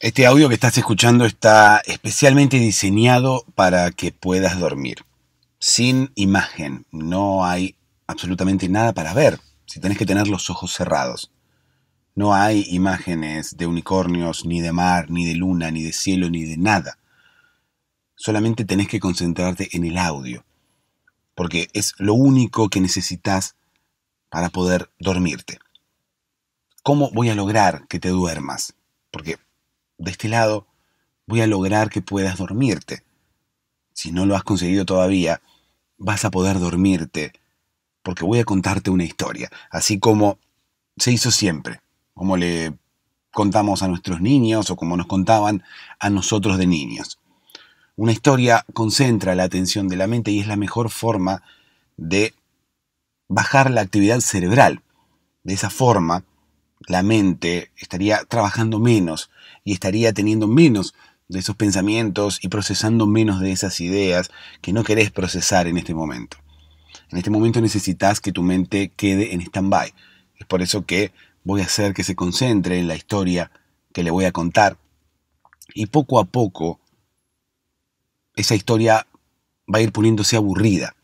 Este audio que estás escuchando está especialmente diseñado para que puedas dormir. Sin imagen, no hay absolutamente nada para ver, si tenés que tener los ojos cerrados. No hay imágenes de unicornios, ni de mar, ni de luna, ni de cielo, ni de nada. Solamente tenés que concentrarte en el audio, porque es lo único que necesitas para poder dormirte. ¿Cómo voy a lograr que te duermas? Porque de este lado, voy a lograr que puedas dormirte. Si no lo has conseguido todavía, vas a poder dormirte, porque voy a contarte una historia, así como se hizo siempre, como le contamos a nuestros niños o como nos contaban a nosotros de niños. Una historia concentra la atención de la mente y es la mejor forma de bajar la actividad cerebral. De esa forma, la mente estaría trabajando menos, y estaría teniendo menos de esos pensamientos y procesando menos de esas ideas que no querés procesar en este momento. En este momento necesitas que tu mente quede en stand-by. Es por eso que voy a hacer que se concentre en la historia que le voy a contar y poco a poco esa historia va a ir poniéndose aburrida.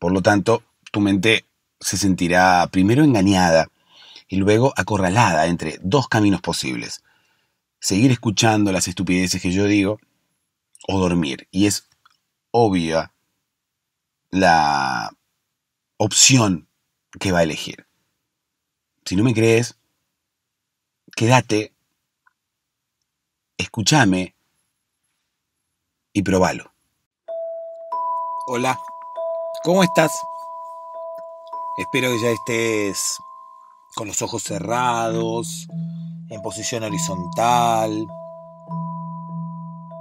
Por lo tanto, tu mente se sentirá primero engañada y luego acorralada entre dos caminos posibles seguir escuchando las estupideces que yo digo o dormir. Y es obvia la opción que va a elegir. Si no me crees, quédate, escúchame y probalo. Hola, ¿cómo estás? Espero que ya estés con los ojos cerrados, en posición horizontal,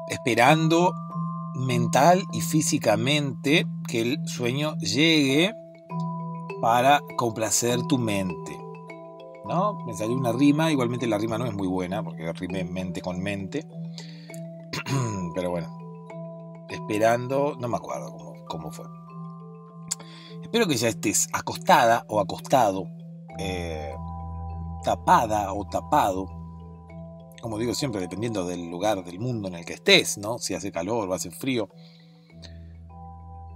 esperando mental y físicamente que el sueño llegue para complacer tu mente. ¿No? Me salió una rima, igualmente la rima no es muy buena, porque rime mente con mente. Pero bueno, esperando, no me acuerdo cómo, fue. Espero que ya estés acostada o acostado. Eh, tapada o tapado, como digo siempre, dependiendo del lugar del mundo en el que estés, ¿no? Si hace calor o hace frío.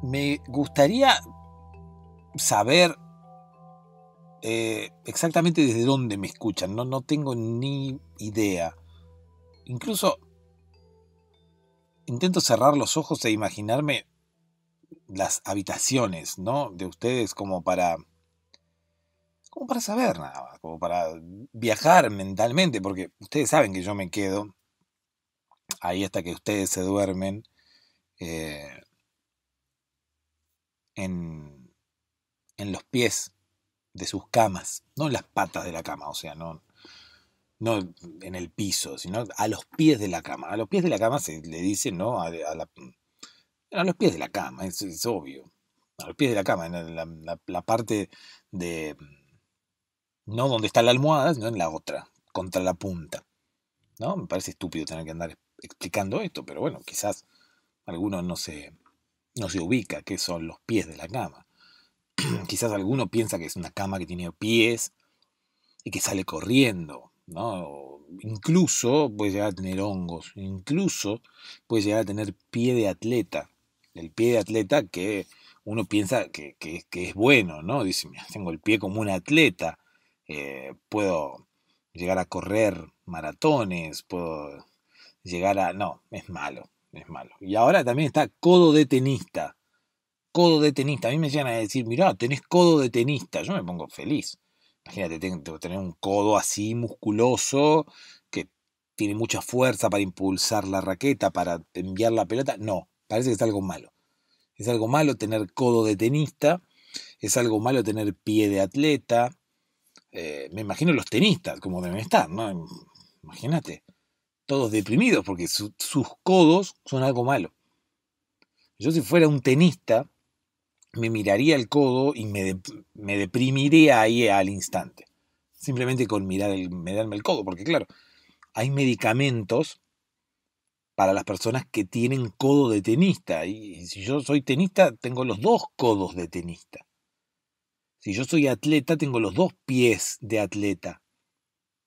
Me gustaría saber eh, exactamente desde dónde me escuchan, no, no tengo ni idea. Incluso intento cerrar los ojos e imaginarme las habitaciones, ¿no? De ustedes como para como para saber nada como para viajar mentalmente, porque ustedes saben que yo me quedo ahí hasta que ustedes se duermen eh, en, los pies de sus camas, no en las patas de la cama, o sea, no, no en el piso, sino a los pies de la cama. A los pies de la cama se le dice, ¿no? A, los pies de la cama, es, obvio. A los pies de la cama, en la parte de, no donde está la almohada, sino en la otra, contra la punta. ¿No? Me parece estúpido tener que andar explicando esto, pero bueno, quizás alguno no se, no se ubica qué son los pies de la cama. quizás alguno piensa que es una cama que tiene pies y que sale corriendo, ¿no? Incluso puede llegar a tener hongos, incluso puede llegar a tener pie de atleta. El pie de atleta que uno piensa que, es bueno, ¿no? Dice, tengo el pie como un atleta. Eh, puedo llegar a correr maratones, puedo llegar a... No, es malo, es malo. Y ahora también está codo de tenista. Codo de tenista. A mí me llegan a decir, mirá, tenés codo de tenista. Yo me pongo feliz. Imagínate, tener un codo así musculoso que tiene mucha fuerza para impulsar la raqueta, para enviar la pelota. No, parece que es algo malo. Es algo malo tener codo de tenista, es algo malo tener pie de atleta, eh, me imagino los tenistas, como deben estar, ¿no? Imagínate, todos deprimidos porque sus codos son algo malo. Yo si fuera un tenista, me miraría el codo y me, deprimiría ahí al instante. Simplemente con mirar el, mirarme el codo, porque claro, hay medicamentos para las personas que tienen codo de tenista. y si yo soy tenista, tengo los dos codos de tenista. Si yo soy atleta, tengo los dos pies de atleta.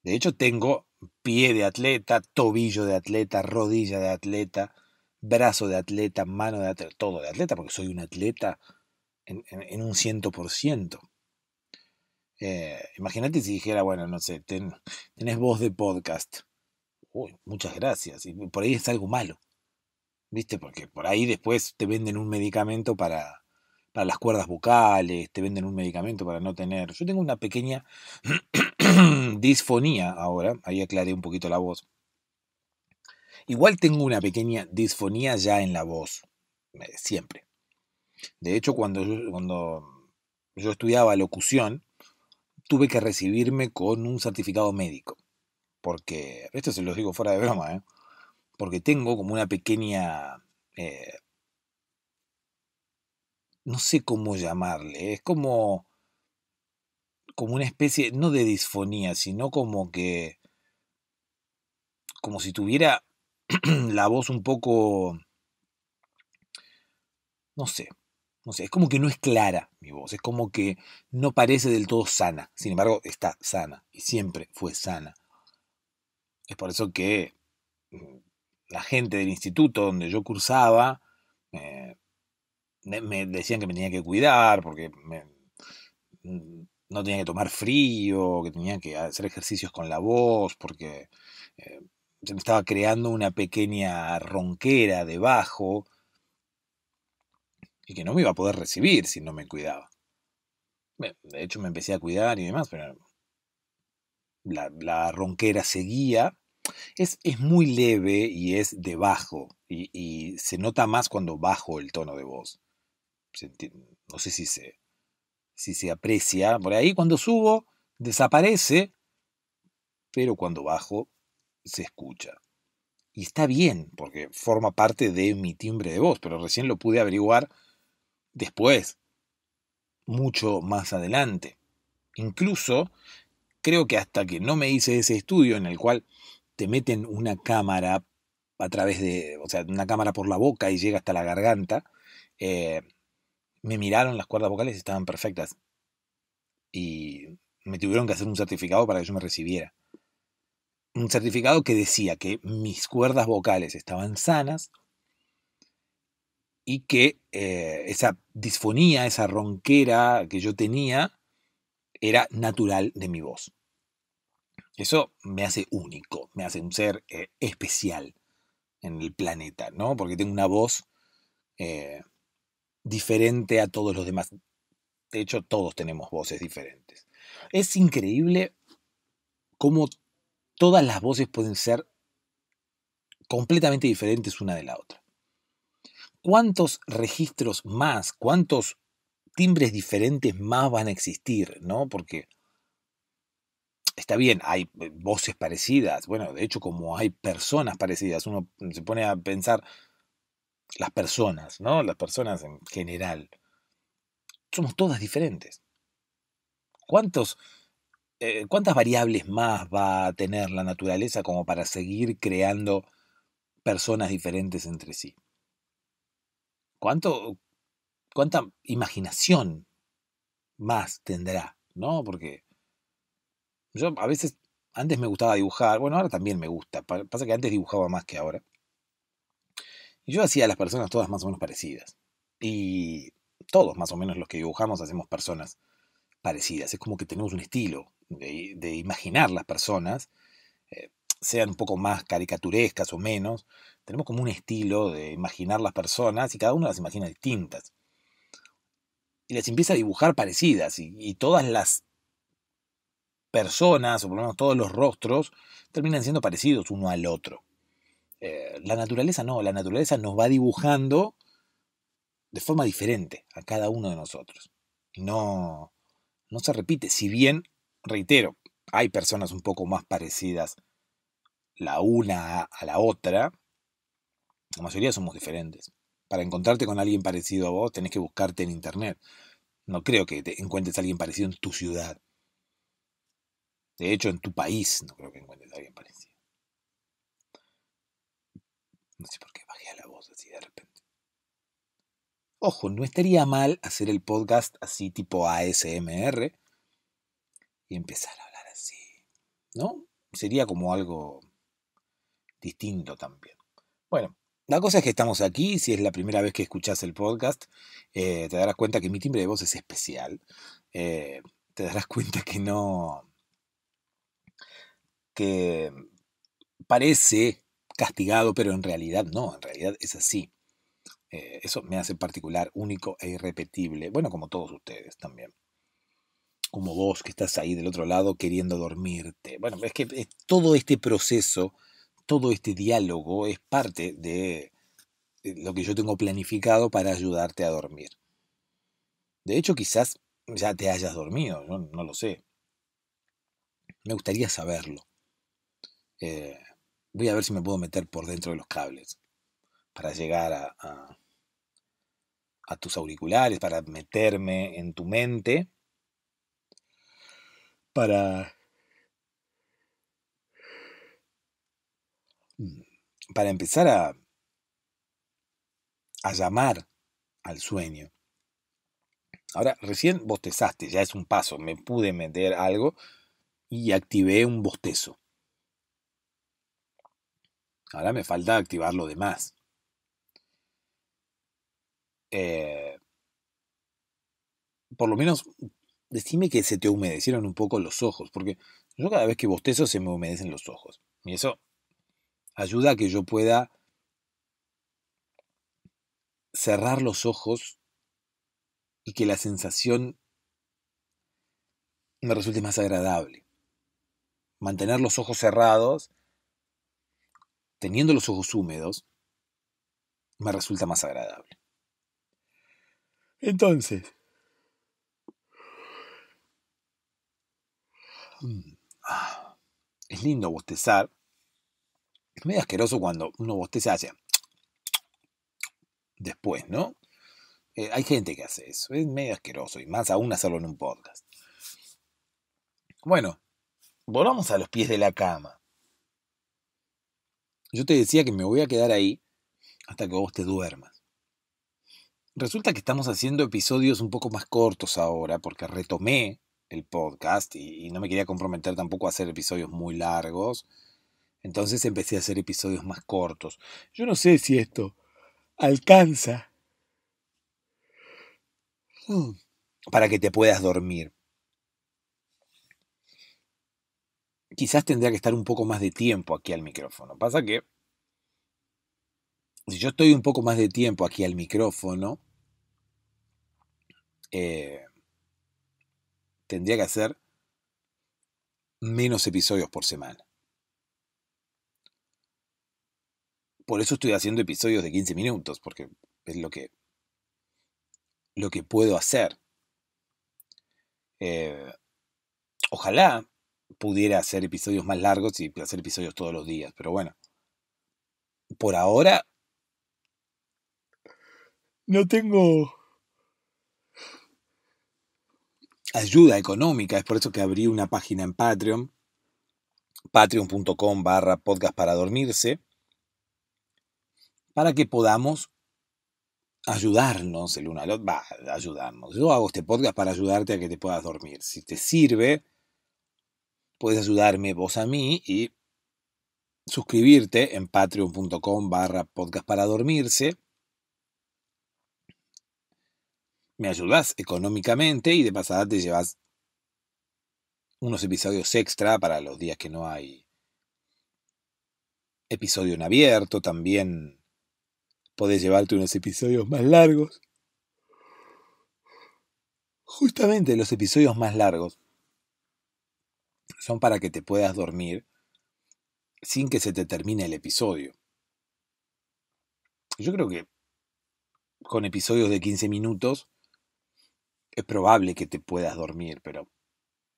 De hecho, tengo pie de atleta, tobillo de atleta, rodilla de atleta, brazo de atleta, mano de atleta, todo de atleta, porque soy un atleta en, un ciento por ciento. Eh, imagínate si dijera, bueno, no sé, tenés voz de podcast. Uy, muchas gracias. Y por ahí es algo malo. ¿Viste? Porque por ahí después te venden un medicamento para, para las cuerdas vocales, te venden un medicamento para no tener. Yo tengo una pequeña disfonía ahora, ahí aclaré un poquito la voz. Igual tengo una pequeña disfonía ya en la voz, eh, siempre. De hecho, cuando yo, cuando yo estudiaba locución, tuve que recibirme con un certificado médico. Porque, esto se lo digo fuera de broma, ¿eh? porque tengo como una pequeña eh, no sé cómo llamarle, es como, como una especie, no de disfonía, sino como que, como si tuviera la voz un poco, no sé, no sé, es como que no es clara mi voz, es como que no parece del todo sana, sin embargo está sana y siempre fue sana. Es por eso que mm, la gente del instituto donde yo cursaba, eh, me decían que me tenía que cuidar porque mm, no tenía que tomar frío, que tenía que hacer ejercicios con la voz, porque eh, se me estaba creando una pequeña ronquera debajo y que no me iba a poder recibir si no me cuidaba. De hecho me empecé a cuidar y demás, pero la, ronquera seguía. Es, muy leve y es debajo y se nota más cuando bajo el tono de voz no sé si se, si se aprecia, por ahí cuando subo desaparece, pero cuando bajo se escucha. Y está bien, porque forma parte de mi timbre de voz, pero recién lo pude averiguar después, mucho más adelante. Incluso creo que hasta que no me hice ese estudio en el cual te meten una cámara a través de, o sea, una cámara por la boca y llega hasta la garganta, eh, me miraron las cuerdas vocales y estaban perfectas. Y me tuvieron que hacer un certificado para que yo me recibiera. Un certificado que decía que mis cuerdas vocales estaban sanas y que eh, esa disfonía, esa ronquera que yo tenía, era natural de mi voz. Eso me hace único, me hace un ser eh, especial en el planeta, ¿no? Porque tengo una voz eh, diferente a todos los demás. De hecho, todos tenemos voces diferentes. Es increíble cómo todas las voces pueden ser completamente diferentes una de la otra. ¿Cuántos registros más, cuántos timbres diferentes más van a existir, no? Porque está bien, hay eh, voces parecidas, bueno, de hecho como hay personas parecidas, uno se pone a pensar, las personas, ¿no? Las personas en general. Somos todas diferentes. ¿Cuántos, eh, ¿Cuántas variables más va a tener la naturaleza como para seguir creando personas diferentes entre sí? ¿Cuánto, ¿Cuánta imaginación más tendrá? ¿No? Porque yo a veces, antes me gustaba dibujar, bueno, ahora también me gusta, pasa que antes dibujaba más que ahora y yo hacía a las personas todas más o menos parecidas. Y todos más o menos los que dibujamos hacemos personas parecidas. Es como que tenemos un estilo de, imaginar las personas, eh, sean un poco más caricaturescas o menos. Tenemos como un estilo de imaginar las personas y cada uno las imagina distintas. Y las empieza a dibujar parecidas y, y todas las personas, o por lo menos todos los rostros, terminan siendo parecidos uno al otro. Eh, la naturaleza no, la naturaleza nos va dibujando de forma diferente a cada uno de nosotros. No, no se repite, si bien, reitero, hay personas un poco más parecidas la una a la otra, la mayoría somos diferentes. Para encontrarte con alguien parecido a vos, tenés que buscarte en internet. No creo que te encuentres a alguien parecido en tu ciudad. De hecho, en tu país no creo que encuentres a alguien parecido. No sé por qué bajé la voz así de repente. Ojo, no estaría mal hacer el podcast así tipo ASMR y empezar a hablar así, ¿no? Sería como algo distinto también. Bueno, la cosa es que estamos aquí, si es la primera vez que escuchás el podcast, eh, te darás cuenta que mi timbre de voz es especial. Eh, te darás cuenta que no... que parece castigado, pero en realidad no, en realidad es así. Eh, eso me hace particular, único e irrepetible, bueno, como todos ustedes también. Como vos que estás ahí del otro lado queriendo dormirte. Bueno, es que eh, todo este proceso, todo este diálogo es parte de eh, lo que yo tengo planificado para ayudarte a dormir. De hecho, quizás ya te hayas dormido, yo no lo sé. Me gustaría saberlo. Voy a ver si me puedo meter por dentro de los cables para llegar a, tus auriculares, para meterme en tu mente, para... Mm, para empezar a, a llamar al sueño. Ahora, recién bostezaste, ya es un paso, me pude meter algo y activé un bostezo. Ahora me falta activar lo demás. Eh, por lo menos, decime que se te humedecieron un poco los ojos, porque yo cada vez que bostezo se me humedecen los ojos. Y eso ayuda a que yo pueda cerrar los ojos y que la sensación me resulte más agradable. Mantener los ojos cerrados teniendo los ojos húmedos, me resulta más agradable. Entonces, mm, ah, es lindo bostezar. Es medio asqueroso cuando uno bosteza después, ¿no? Eh, hay gente que hace eso, es medio asqueroso y más aún hacerlo en un podcast. Bueno, volvamos a los pies de la cama. Yo te decía que me voy a quedar ahí hasta que vos te duermas. Resulta que estamos haciendo episodios un poco más cortos ahora porque retomé el podcast y, no me quería comprometer tampoco a hacer episodios muy largos. Entonces empecé a hacer episodios más cortos. Yo no sé si esto alcanza mm, para que te puedas dormir. quizás tendría que estar un poco más de tiempo aquí al micrófono. Pasa que si yo estoy un poco más de tiempo aquí al micrófono, eh, tendría que hacer menos episodios por semana. Por eso estoy haciendo episodios de 15 minutos, porque es lo que, lo que puedo hacer. Eh, ojalá pudiera hacer episodios más largos y hacer episodios todos los días. Pero bueno, por ahora no tengo ayuda económica. Es por eso que abrí una página en Patreon, patreon.com barra podcast para dormirse, para que podamos ayudarnos el uno al otro. Va, ayudarnos. Yo hago este podcast para ayudarte a que te puedas dormir. Si te sirve, puedes ayudarme vos a mí y suscribirte en patreon.com barra podcast para dormirse. Me ayudas económicamente y de pasada te llevas unos episodios extra para los días que no hay episodio en abierto. También podés llevarte unos episodios más largos. Justamente los episodios más largos son para que te puedas dormir sin que se te termine el episodio. Yo creo que con episodios de 15 minutos es probable que te puedas dormir, pero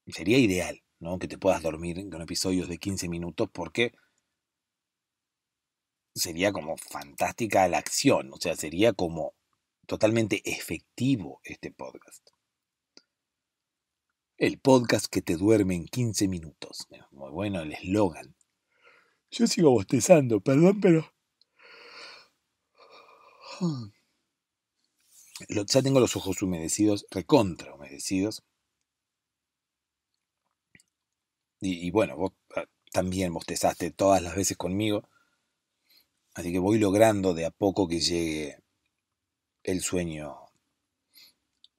sería ideal, ¿no? Que te puedas dormir con episodios de 15 minutos porque sería como fantástica la acción, o sea, sería como totalmente efectivo este podcast. El podcast que te duerme en 15 minutos. Muy bueno el eslogan. Yo sigo bostezando, perdón, pero... Ya tengo los ojos humedecidos, recontra humedecidos. Y, y bueno, vos ah, también bostezaste todas las veces conmigo. Así que voy logrando de a poco que llegue el sueño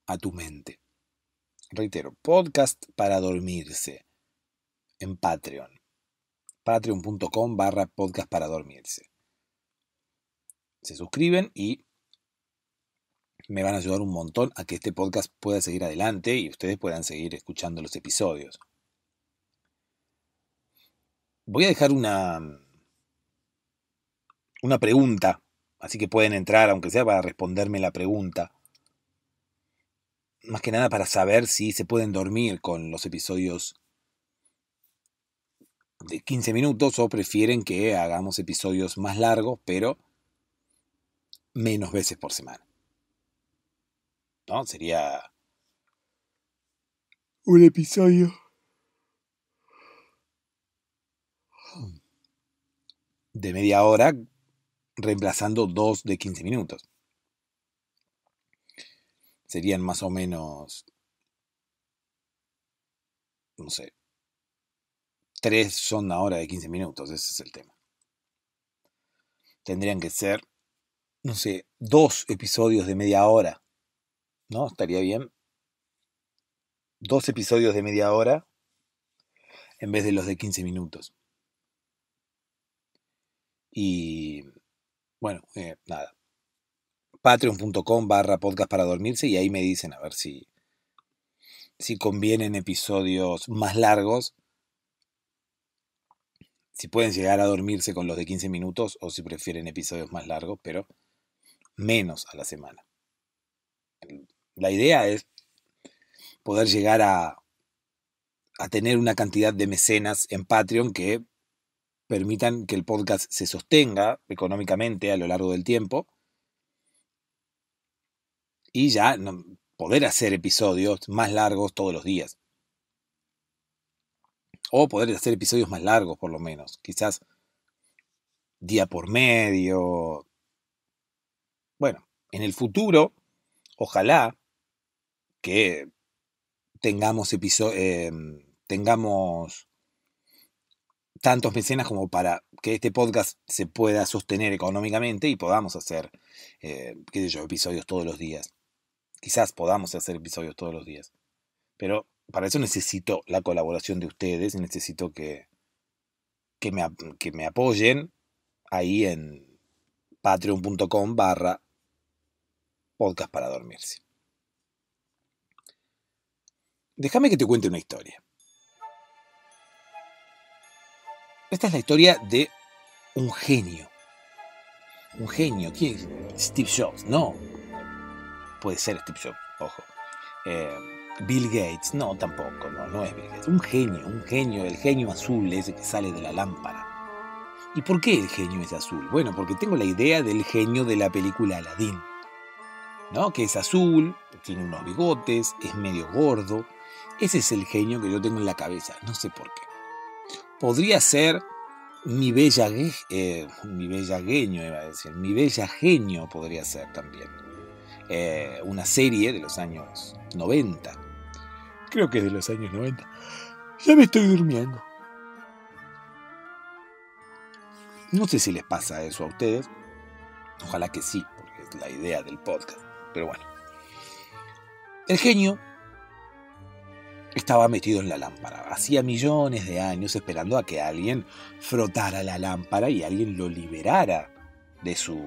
a tu mente. Reitero, podcast para dormirse en Patreon. Patreon.com barra podcast para dormirse. Se suscriben y me van a ayudar un montón a que este podcast pueda seguir adelante y ustedes puedan seguir escuchando los episodios. Voy a dejar una, una pregunta, así que pueden entrar, aunque sea para responderme la pregunta más que nada para saber si se pueden dormir con los episodios de 15 minutos o prefieren que hagamos episodios más largos, pero menos veces por semana. ¿No? Sería un episodio de media hora reemplazando dos de 15 minutos serían más o menos, no sé, tres son una hora de 15 minutos, ese es el tema. Tendrían que ser, no sé, dos episodios de media hora, ¿no? Estaría bien. Dos episodios de media hora en vez de los de 15 minutos. Y bueno, eh, nada patreon.com barra podcast para dormirse y ahí me dicen a ver si, si convienen episodios más largos, si pueden llegar a dormirse con los de 15 minutos o si prefieren episodios más largos, pero menos a la semana. La idea es poder llegar a, a tener una cantidad de mecenas en Patreon que permitan que el podcast se sostenga económicamente a lo largo del tiempo y ya poder hacer episodios más largos todos los días. O poder hacer episodios más largos, por lo menos. Quizás día por medio. Bueno, en el futuro, ojalá que tengamos, eh, tengamos tantos mecenas como para que este podcast se pueda sostener económicamente y podamos hacer, eh, episodios todos los días. Quizás podamos hacer episodios todos los días. Pero para eso necesito la colaboración de ustedes y necesito que, que, me, apoyen ahí en patreon.com barra podcast para dormirse. Déjame que te cuente una historia. Esta es la historia de un genio. Un genio. ¿Quién? Steve Jobs. No, puede ser Steve Jobs, ojo. Eh, Bill Gates, no, tampoco, no, no es Bill Gates. Un genio, un genio, el genio azul ese que sale de la lámpara. ¿Y por qué el genio es azul? Bueno, porque tengo la idea del genio de la película Aladdin. ¿No? Que es azul, tiene unos bigotes, es medio gordo. Ese es el genio que yo tengo en la cabeza, no sé por qué. Podría ser mi bella, eh, mi bella genio, iba a decir, mi bella genio podría ser también. Eh, una serie de los años 90. Creo que es de los años 90. Ya me estoy durmiendo. No sé si les pasa eso a ustedes. Ojalá que sí, porque es la idea del podcast. Pero bueno. El genio estaba metido en la lámpara. Hacía millones de años esperando a que alguien frotara la lámpara y alguien lo liberara de su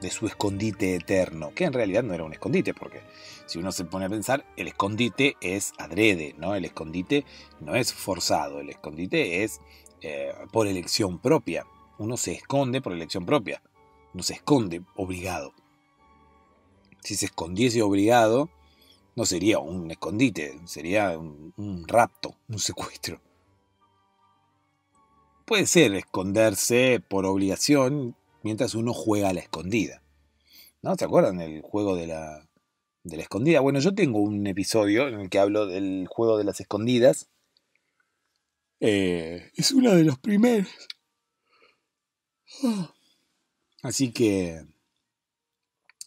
de su escondite eterno, que en realidad no era un escondite, porque si uno se pone a pensar, el escondite es adrede, ¿no? El escondite no es forzado, el escondite es eh, por elección propia. Uno se esconde por elección propia, no se esconde obligado. Si se escondiese obligado, no sería un escondite, sería un, un rapto, un secuestro puede ser esconderse por obligación mientras uno juega a la escondida. ¿No? ¿Se acuerdan del juego de la, escondida? Bueno, yo tengo un episodio en el que hablo del juego de las escondidas. Eh, es uno de los primeros. Ah. Así que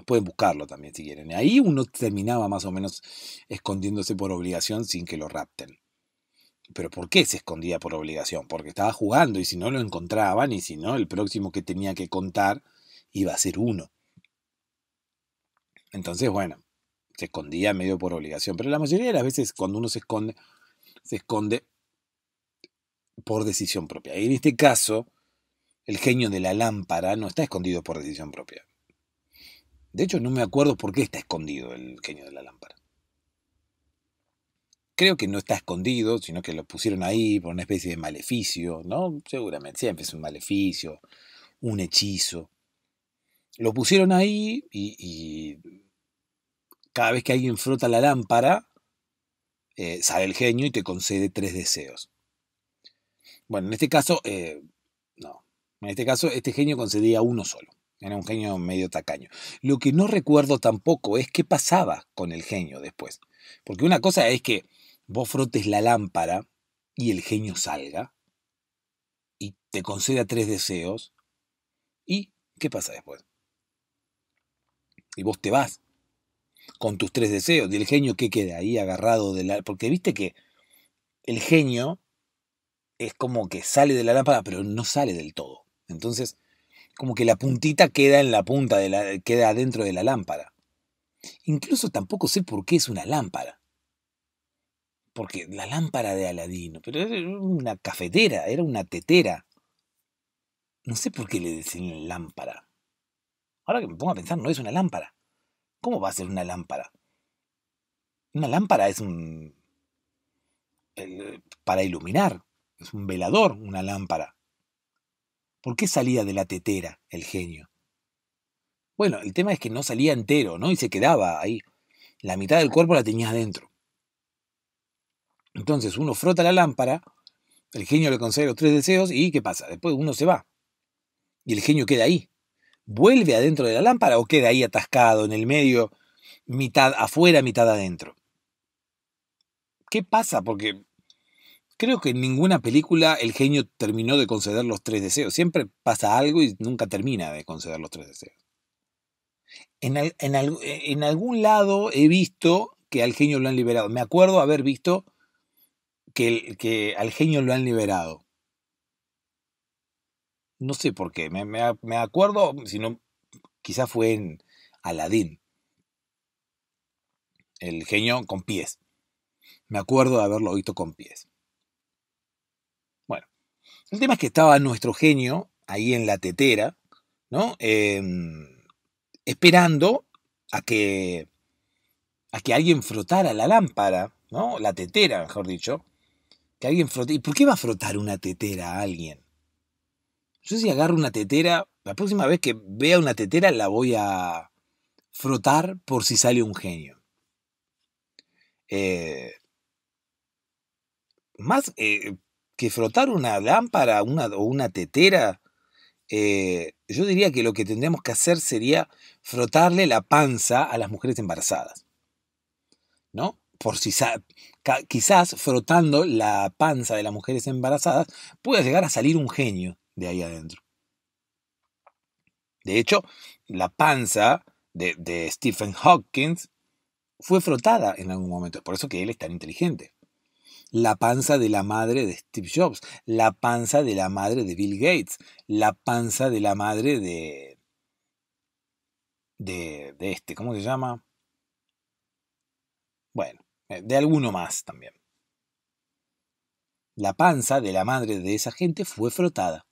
pueden buscarlo también si quieren. Ahí uno terminaba más o menos escondiéndose por obligación sin que lo rapten. ¿Pero por qué se escondía por obligación? Porque estaba jugando y si no lo encontraban y si no, el próximo que tenía que contar iba a ser uno. Entonces, bueno, se escondía medio por obligación. Pero la mayoría de las veces cuando uno se esconde, se esconde por decisión propia. Y en este caso, el genio de la lámpara no está escondido por decisión propia. De hecho, no me acuerdo por qué está escondido el genio de la lámpara creo que no está escondido, sino que lo pusieron ahí por una especie de maleficio, ¿no? Seguramente, siempre es un maleficio, un hechizo. Lo pusieron ahí y, cada vez que alguien frota la lámpara, eh, sale el genio y te concede tres deseos. Bueno, en este caso, eh, no. En este caso, este genio concedía uno solo. Era un genio medio tacaño. Lo que no recuerdo tampoco es qué pasaba con el genio después. Porque una cosa es que vos frotes la lámpara y el genio salga y te conceda tres deseos. ¿Y qué pasa después? Y vos te vas con tus tres deseos. ¿Y el genio qué queda ahí agarrado de la... Porque viste que el genio es como que sale de la lámpara, pero no sale del todo. Entonces, como que la puntita queda en la punta, de la, queda adentro de la lámpara. Incluso tampoco sé por qué es una lámpara porque la lámpara de Aladino, pero era una cafetera, era una tetera. No sé por qué le decían lámpara. Ahora que me pongo a pensar, no es una lámpara. ¿Cómo va a ser una lámpara? Una lámpara es un... Eh, para iluminar, es un velador, una lámpara. ¿Por qué salía de la tetera el genio? Bueno, el tema es que no salía entero, ¿no? Y se quedaba ahí. La mitad del cuerpo la tenía adentro. Entonces uno frota la lámpara, el genio le concede los tres deseos y ¿qué pasa? Después uno se va. Y el genio queda ahí. ¿Vuelve adentro de la lámpara o queda ahí atascado en el medio, mitad afuera, mitad adentro? ¿Qué pasa? Porque creo que en ninguna película el genio terminó de conceder los tres deseos. Siempre pasa algo y nunca termina de conceder los tres deseos. En, en algún lado he visto que al genio lo han liberado. Me acuerdo haber visto que, al genio lo han liberado. No sé por qué, me, acuerdo, si no, quizás fue en Aladín. El genio con pies. Me acuerdo de haberlo visto con pies. Bueno, el tema es que estaba nuestro genio ahí en la tetera, ¿no? Em, esperando a que, a que alguien frotara la lámpara, ¿no? La tetera, mejor dicho que alguien ¿Y por qué va a frotar una tetera a alguien? Yo si agarro una tetera, la próxima vez que vea una tetera la voy a frotar por si sale un genio. Eh, más eh, que frotar una lámpara una, o una tetera, eh, yo diría que lo que tendríamos que hacer sería frotarle la panza a las mujeres embarazadas. ¿No? Por si, quizás frotando la panza de las mujeres embarazadas, puede llegar a salir un genio de ahí adentro. De hecho, la panza de, Stephen Hawking fue frotada en algún momento, por eso que él es tan inteligente. La panza de la madre de Steve Jobs, la panza de la madre de Bill Gates, la panza de la madre de... de, de este, ¿cómo se llama? Bueno, eh, de alguno más también. La panza de la madre de esa gente fue frotada.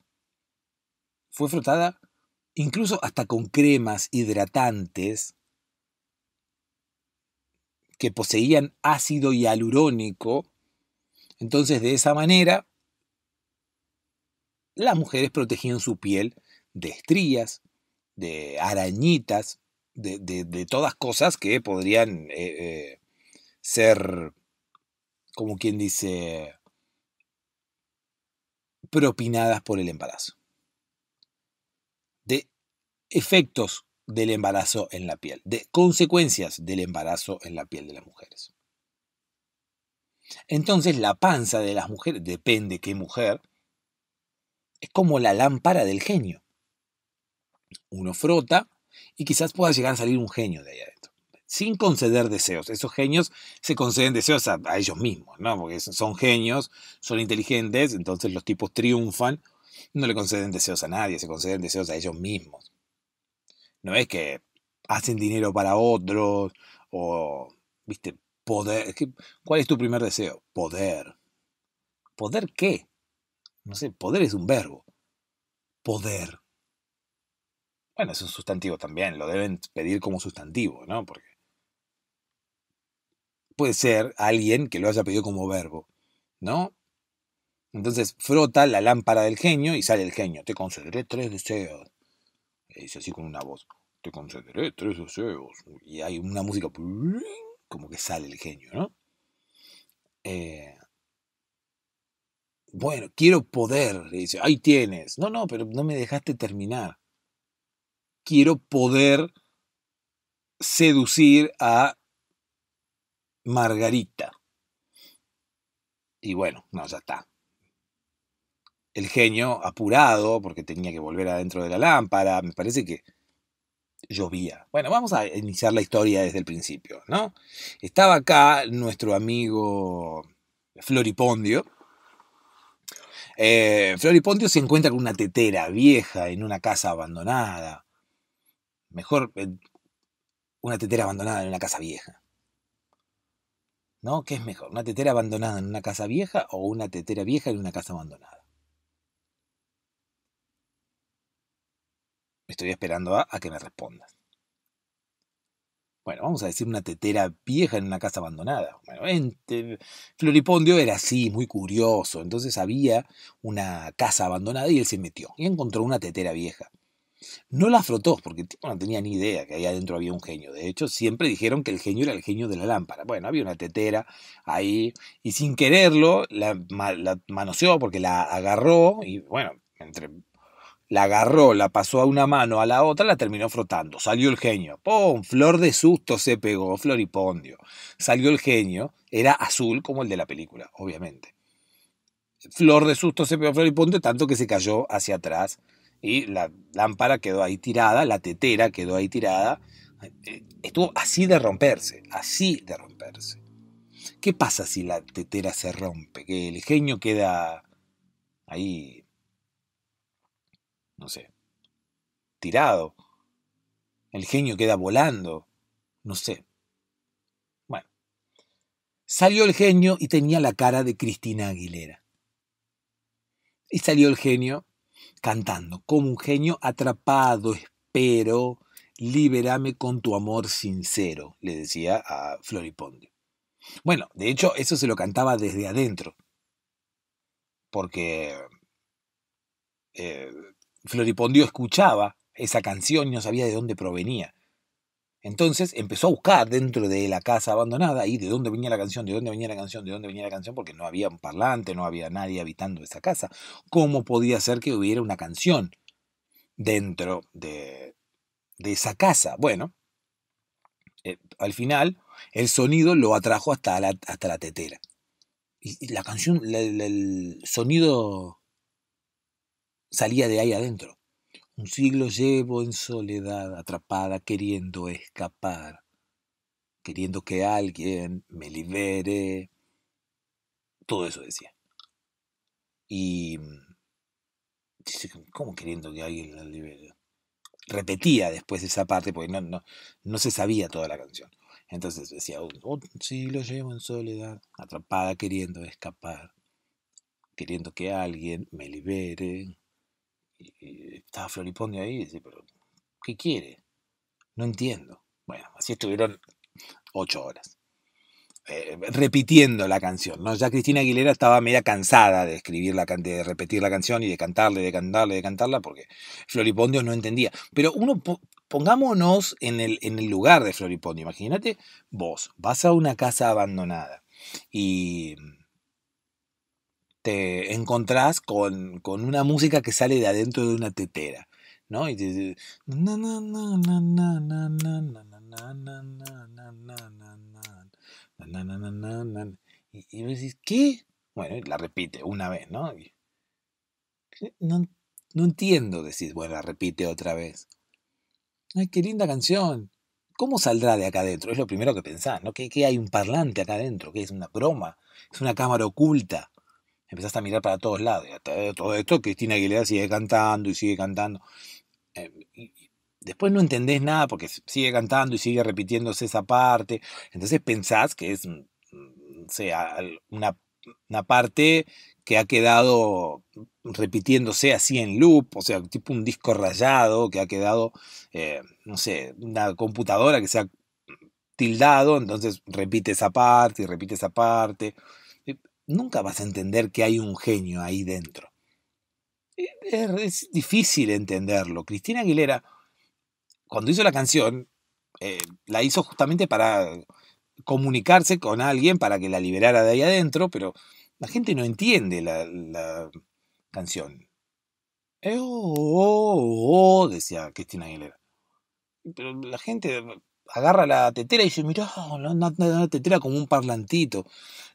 Fue frotada incluso hasta con cremas hidratantes que poseían ácido hialurónico. Entonces, de esa manera, las mujeres protegían su piel de estrías, de arañitas, de, todas cosas que podrían eh, eh, ser, como quien dice, propinadas por el embarazo. De efectos del embarazo en la piel, de consecuencias del embarazo en la piel de las mujeres. Entonces la panza de las mujeres, depende qué mujer, es como la lámpara del genio. Uno frota y quizás pueda llegar a salir un genio de ahí adentro sin conceder deseos. Esos genios se conceden deseos a, ellos mismos, ¿no? Porque son genios, son inteligentes, entonces los tipos triunfan, no le conceden deseos a nadie, se conceden deseos a ellos mismos. No es que hacen dinero para otros o, viste, poder. ¿Cuál es tu primer deseo? Poder. ¿Poder qué? No sé, poder es un verbo. Poder. Bueno, es un sustantivo también, lo deben pedir como sustantivo, ¿no? Porque puede ser alguien que lo haya pedido como verbo, ¿no? Entonces frota la lámpara del genio y sale el genio. Te concederé tres deseos. dice así con una voz. Te concederé tres deseos. Y hay una música como que sale el genio, ¿no? Eh, bueno, quiero poder. Le dice, ahí tienes. No, no, pero no me dejaste terminar. Quiero poder seducir a Margarita. Y bueno, no, ya está. El genio, apurado, porque tenía que volver adentro de la lámpara, me parece que llovía. Bueno, vamos a iniciar la historia desde el principio, ¿no? Estaba acá nuestro amigo Floripondio. Eh, Floripondio se encuentra con una tetera vieja en una casa abandonada. Mejor eh, una tetera abandonada en una casa vieja. ¿No? ¿Qué es mejor? ¿Una tetera abandonada en una casa vieja o una tetera vieja en una casa abandonada? Estoy esperando a, que me respondas. Bueno, vamos a decir una tetera vieja en una casa abandonada. Bueno, Floripondio era así, muy curioso. Entonces había una casa abandonada y él se metió y encontró una tetera vieja. No la frotó, porque no tenía ni idea que ahí adentro había un genio. De hecho, siempre dijeron que el genio era el genio de la lámpara. Bueno, había una tetera ahí y sin quererlo la, manoseó porque la agarró y bueno, entre la agarró, la pasó a una mano, a la otra, la terminó frotando. Salió el genio. ¡Pum! Flor de susto se pegó, floripondio. Salió el genio. Era azul como el de la película, obviamente. Flor de susto se pegó, floripondio, tanto que se cayó hacia atrás y la lámpara quedó ahí tirada, la tetera quedó ahí tirada. Eh, estuvo así de romperse, así de romperse. ¿Qué pasa si la tetera se rompe? Que el genio queda ahí, no sé, tirado. El genio queda volando, no sé. Bueno, salió el genio y tenía la cara de Cristina Aguilera. Y salió el genio cantando, como un genio atrapado, espero, libérame con tu amor sincero, le decía a Floripondio. Bueno, de hecho, eso se lo cantaba desde adentro, porque eh, Floripondio escuchaba esa canción y no sabía de dónde provenía. Entonces empezó a buscar dentro de la casa abandonada y de dónde venía la canción, de dónde venía la canción, de dónde venía la canción, porque no había un parlante, no había nadie habitando esa casa. ¿Cómo podía ser que hubiera una canción dentro de, esa casa? Bueno, eh, al final el sonido lo atrajo hasta la, hasta la tetera. Y, la canción, el sonido salía de ahí adentro. Un siglo llevo en soledad, atrapada, queriendo escapar, queriendo que alguien me libere. Todo eso decía. Y mm, dice, ¿cómo queriendo que alguien la libere? Repetía después esa parte, porque no, no, no se sabía toda la canción. Entonces decía, un siglo llevo en soledad, atrapada, queriendo escapar, queriendo que alguien me libere. Y, estaba Floripondio ahí y pero ¿qué quiere? No entiendo. Bueno, así estuvieron ocho horas. Eh, repitiendo la canción, ¿no? Ya Cristina Aguilera estaba media cansada de escribir la de repetir la canción y de cantarle, de cantarle, de cantarla, porque Floripondio no entendía. Pero uno, pongámonos en el, en el lugar de Floripondio. Imagínate, vos vas a una casa abandonada y te encontrás con, una música que sale de adentro de una tetera. ¿no? Y y, decís, ¿qué? Bueno, la repite una vez, ¿no? entiendo, decís, bueno, la repite otra vez. Ay, qué linda canción. ¿Cómo saldrá de acá adentro? Es lo primero que pensás, ¿no? qué hay un parlante acá adentro? ¿Qué es una broma? ¿Es una cámara oculta? empezaste a mirar para todos lados. Eh, todo esto, Cristina Aguilera sigue cantando y sigue cantando. Eh, después no entendés nada porque sigue cantando y sigue repitiéndose esa parte. Entonces pensás que es mm, sea, una, una parte que ha quedado repitiéndose así en loop, o sea, tipo un disco rayado que ha quedado, eh, no sé, una computadora que se ha tildado, entonces repite esa parte y repite esa parte, nunca vas a entender que hay un genio ahí dentro. Eh, eh, es, difícil entenderlo. Cristina Aguilera, cuando hizo la canción, eh, la hizo justamente para comunicarse con alguien para que la liberara de ahí adentro, pero la gente no entiende la, canción. Oh, oh, oh, oh, decía Cristina Aguilera. Pero la gente agarra la tetera y dice, mirá, no, tetera como un parlantito.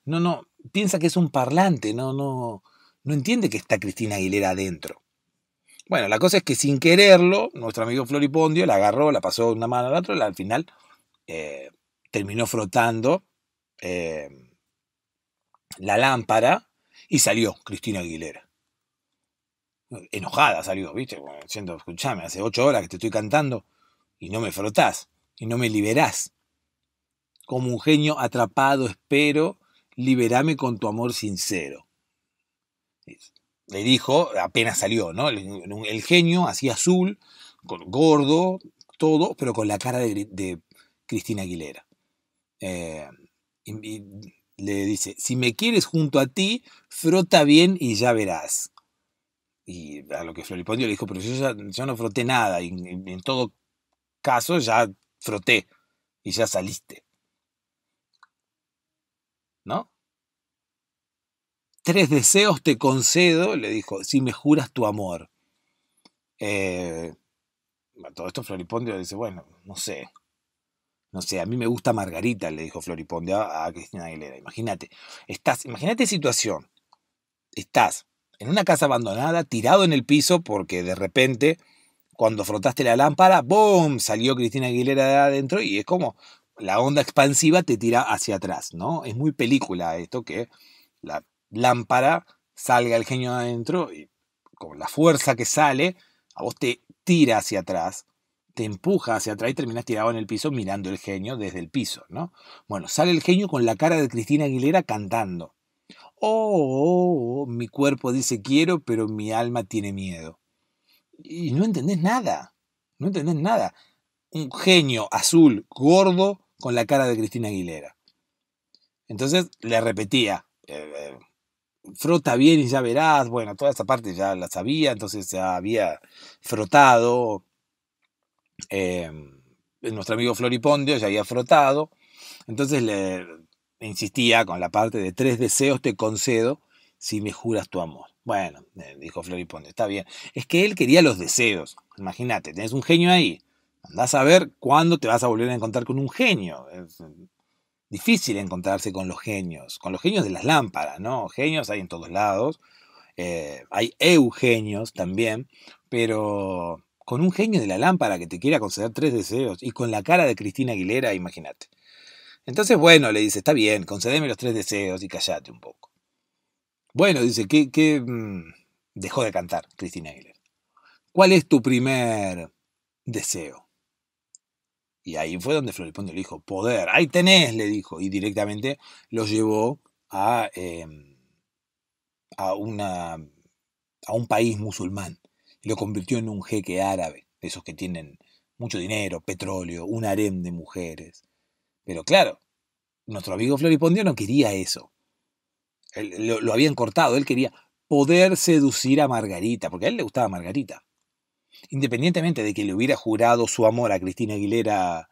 No, no, piensa que es un parlante, no, no, no entiende que está Cristina Aguilera adentro. Bueno, la cosa es que sin quererlo, nuestro amigo Floripondio la agarró, la pasó de una mano a la otra, y al final eh, terminó frotando eh, la lámpara y salió Cristina Aguilera. Enojada salió, ¿viste? Bueno, siento, escuchame, hace ocho horas que te estoy cantando y no me frotas y no me liberás. Como un genio atrapado espero, liberame con tu amor sincero. Le dijo, apenas salió, ¿no? El, genio, así azul, con, gordo, todo, pero con la cara de, Cristina Aguilera. Eh, le dice, si me quieres junto a ti, frota bien y ya verás. Y a lo que Floripondio le dijo, pero yo, no froté nada, en todo caso ya froté y ya saliste. ¿No? Tres deseos te concedo, le dijo, si me juras tu amor. Eh, todo esto Floripondio dice, bueno, no sé. No sé, a mí me gusta Margarita, le dijo Floripondio a, Cristina Aguilera. Imagínate, estás, imagínate situación. Estás en una casa abandonada, tirado en el piso porque de repente cuando frotaste la lámpara, ¡boom! Salió Cristina Aguilera de adentro y es como la onda expansiva te tira hacia atrás, ¿no? Es muy película esto que la lámpara salga el genio de adentro y con la fuerza que sale, a vos te tira hacia atrás, te empuja hacia atrás y terminas tirado en el piso mirando el genio desde el piso, ¿no? Bueno, sale el genio con la cara de Cristina Aguilera cantando. Oh, oh, oh mi cuerpo dice quiero, pero mi alma tiene miedo y no entendés nada. No entendés nada. Un genio azul, gordo, con la cara de Cristina Aguilera. Entonces le repetía, eh, frota bien y ya verás. Bueno, toda esa parte ya la sabía, entonces ya había frotado. Em, eh, nuestro amigo Floripondio ya había frotado. Entonces le insistía con la parte de tres deseos te concedo si me juras tu amor. Bueno, eh, dijo Floripondio, está bien. Es que él quería los deseos. Imagínate, tenés un genio ahí. Andás a ver cuándo te vas a volver a encontrar con un genio. Es eh, difícil encontrarse con los genios, con los genios de las lámparas, ¿no? Genios hay en todos lados. Eh, hay eugenios también, pero con un genio de la lámpara que te quiera conceder tres deseos y con la cara de Cristina Aguilera, imagínate. Entonces, bueno, le dice, está bien, concedeme los tres deseos y callate un poco. Bueno, dice, ¿qué, mm? dejó de cantar Christine Aguilera? ¿Cuál es tu primer deseo? Y ahí fue donde Floripondio le dijo, poder, ahí tenés, le dijo, y directamente lo llevó a, em, a, una, a un país musulmán. lo convirtió en un jeque árabe, de esos que tienen mucho dinero, petróleo, un harem de mujeres. Pero claro, nuestro amigo Floripondio no quería eso lo, habían cortado, él quería poder seducir a Margarita, porque a él le gustaba Margarita. Independientemente de que le hubiera jurado su amor a Cristina Aguilera,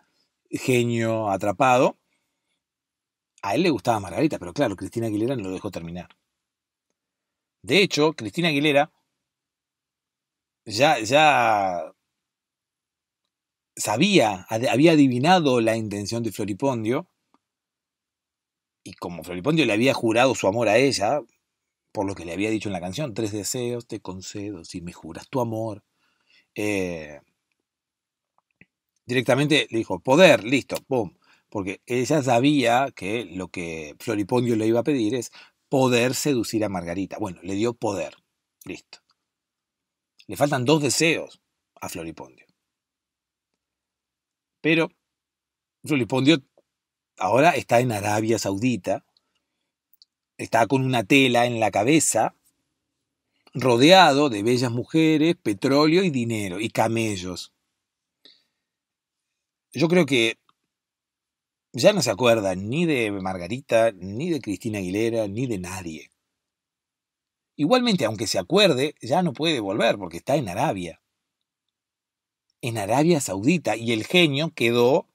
genio atrapado, a él le gustaba Margarita, pero claro, Cristina Aguilera no lo dejó terminar. De hecho, Cristina Aguilera ya, ya sabía, había adivinado la intención de Floripondio y como Floripondio le había jurado su amor a ella, por lo que le había dicho en la canción, tres deseos te concedo si me juras tu amor. Eh, directamente le dijo, poder, listo, boom. Porque ella sabía que lo que Floripondio le iba a pedir es poder seducir a Margarita. Bueno, le dio poder, listo. Le faltan dos deseos a Floripondio. Pero Floripondio ahora está en Arabia Saudita, está con una tela en la cabeza, rodeado de bellas mujeres, petróleo y dinero, y camellos. Yo creo que ya no se acuerda ni de Margarita, ni de Cristina Aguilera, ni de nadie. Igualmente, aunque se acuerde, ya no puede volver porque está en Arabia. En Arabia Saudita, y el genio quedó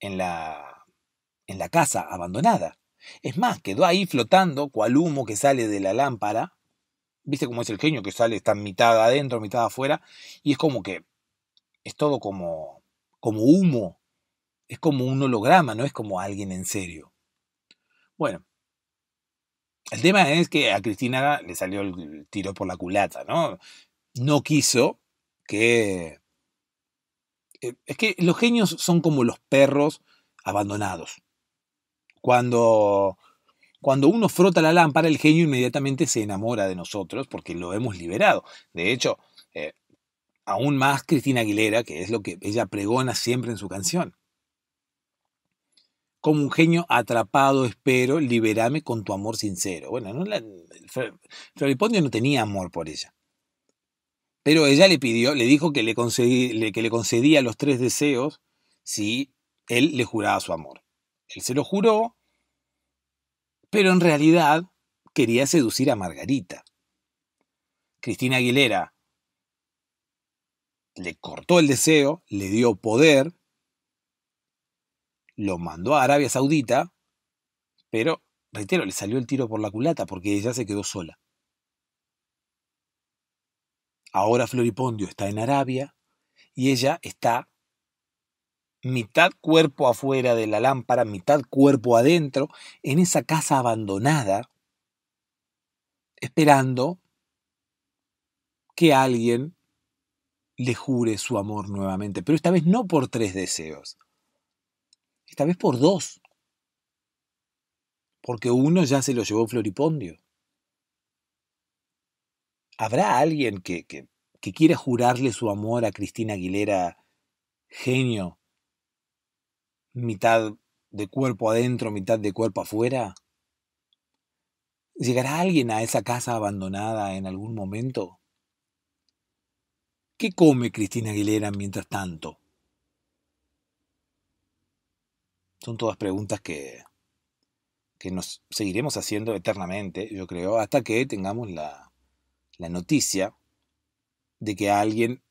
en la en la casa abandonada. Es más, quedó ahí flotando cual humo que sale de la lámpara. ¿Viste cómo es el genio que sale? Está mitad adentro, mitad afuera. Y es como que es todo como, como humo. Es como un holograma, no es como alguien en serio. Bueno, el tema es que a Cristina le salió el tiro por la culata, ¿no? No quiso que... Eh, es que los genios son como los perros abandonados. Cuando, cuando uno frota la lámpara, el genio inmediatamente se enamora de nosotros porque lo hemos liberado. De hecho, eh, aún más Cristina Aguilera, que es lo que ella pregona siempre en su canción. Como un genio atrapado espero, liberame con tu amor sincero. Bueno, no no tenía amor por ella. Pero ella le pidió, le dijo que que le concedía los tres deseos si él le juraba su amor. Él se lo juró, pero en realidad quería seducir a Margarita. Cristina Aguilera le cortó el deseo, le dio poder, lo mandó a Arabia Saudita, pero, reitero, le salió el tiro por la culata porque ella se quedó sola. Ahora Floripondio está en Arabia y ella está mitad cuerpo afuera de la lámpara, mitad cuerpo adentro, en esa casa abandonada, esperando que alguien le jure su amor nuevamente, pero esta vez no por tres deseos, esta vez por dos, porque uno ya se lo llevó Floripondio. ¿Habrá alguien que, que, que quiera jurarle su amor a Cristina Aguilera, genio, mitad de cuerpo adentro, mitad de cuerpo afuera? ¿Llegará alguien a esa casa abandonada en algún momento? ¿Qué come Cristina Aguilera mientras tanto? Son todas preguntas que, que nos seguiremos haciendo eternamente, yo creo, hasta que tengamos la, la noticia de que alguien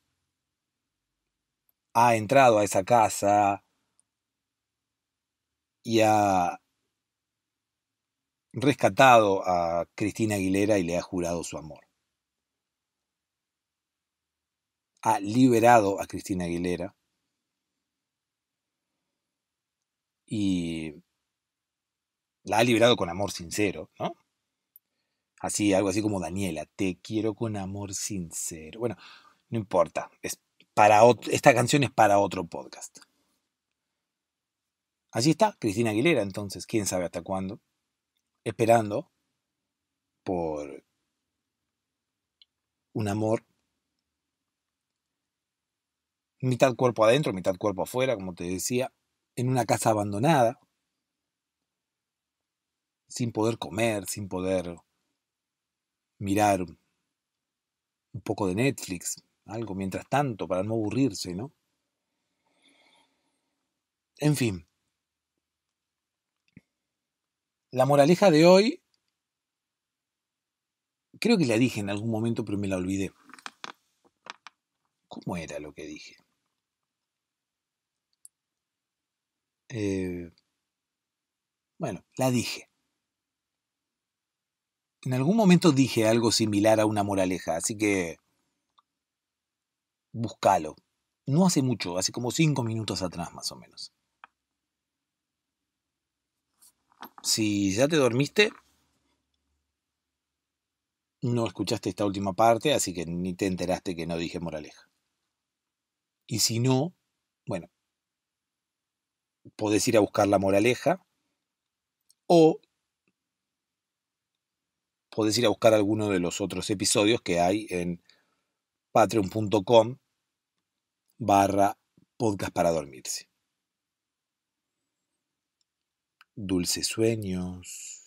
ha entrado a esa casa, y ha rescatado a Cristina Aguilera y le ha jurado su amor. Ha liberado a Cristina Aguilera y la ha liberado con amor sincero, ¿no? Así, algo así como Daniela, te quiero con amor sincero. Bueno, no importa, es para esta canción es para otro podcast. Allí está Cristina Aguilera, entonces, quién sabe hasta cuándo, esperando por un amor mitad cuerpo adentro, mitad cuerpo afuera, como te decía, en una casa abandonada, sin poder comer, sin poder mirar un poco de Netflix, algo mientras tanto, para no aburrirse, ¿no? En fin, la moraleja de hoy, creo que la dije en algún momento, pero me la olvidé. ¿Cómo era lo que dije? Eh, bueno, la dije. En algún momento dije algo similar a una moraleja, así que búscalo. No hace mucho, hace como cinco minutos atrás más o menos. Si ya te dormiste, no escuchaste esta última parte, así que ni te enteraste que no dije moraleja. Y si no, bueno, podés ir a buscar la moraleja o podés ir a buscar alguno de los otros episodios que hay en patreon.com barra podcast para dormirse dulces sueños.